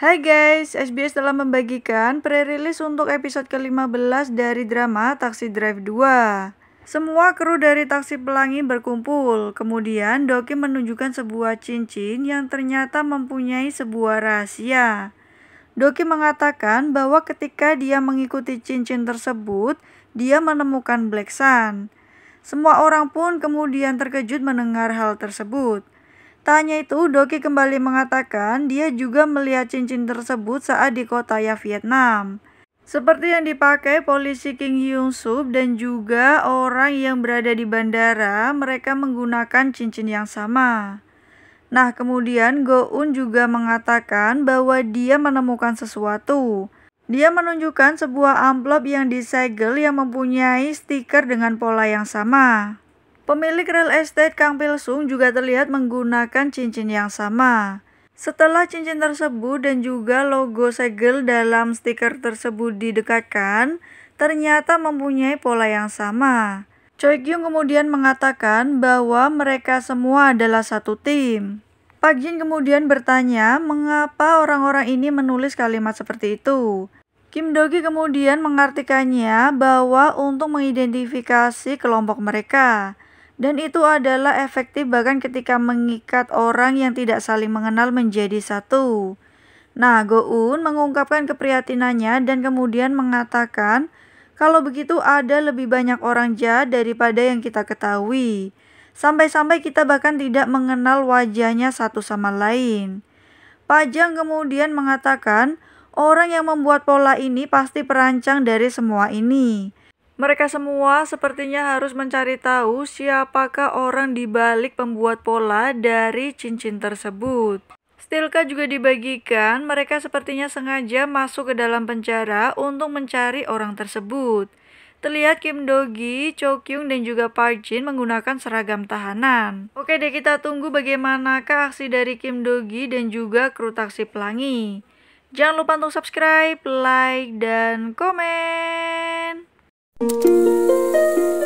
Hai guys, SBS telah membagikan pre-release untuk episode ke-15 dari drama Taxi Drive 2. Semua kru dari Taksi Pelangi berkumpul. Kemudian Doki menunjukkan sebuah cincin yang ternyata mempunyai sebuah rahasia. Doki mengatakan bahwa ketika dia mengikuti cincin tersebut, dia menemukan Black Sun. Semua orang pun kemudian terkejut mendengar hal tersebut. Tanya itu, Doki kembali mengatakan dia juga melihat cincin tersebut saat di kota ya Vietnam. Seperti yang dipakai polisi King Hyung Sub dan juga orang yang berada di bandara, mereka menggunakan cincin yang sama. Nah, kemudian Go Eun juga mengatakan bahwa dia menemukan sesuatu. Dia menunjukkan sebuah amplop yang disegel yang mempunyai stiker dengan pola yang sama. Pemilik real estate Kang Pilsung juga terlihat menggunakan cincin yang sama. Setelah cincin tersebut dan juga logo segel dalam stiker tersebut didekatkan, ternyata mempunyai pola yang sama. Choi Kyung kemudian mengatakan bahwa mereka semua adalah satu tim. Pak Jin kemudian bertanya mengapa orang-orang ini menulis kalimat seperti itu. Kim Dogi kemudian mengartikannya bahwa untuk mengidentifikasi kelompok mereka. Dan itu adalah efektif bahkan ketika mengikat orang yang tidak saling mengenal menjadi satu. Nah, Goon mengungkapkan keprihatinannya dan kemudian mengatakan kalau begitu ada lebih banyak orang jahat daripada yang kita ketahui. Sampai-sampai kita bahkan tidak mengenal wajahnya satu sama lain. Pajang kemudian mengatakan, orang yang membuat pola ini pasti perancang dari semua ini. Mereka semua sepertinya harus mencari tahu siapakah orang di balik pembuat pola dari cincin tersebut. Stilka juga dibagikan, mereka sepertinya sengaja masuk ke dalam penjara untuk mencari orang tersebut. Terlihat Kim Dogi, Cho Kyung, dan juga Park Jin menggunakan seragam tahanan. Oke deh kita tunggu bagaimanakah aksi dari Kim Dogi dan juga kru taksi pelangi. Jangan lupa untuk subscribe, like, dan komen. Música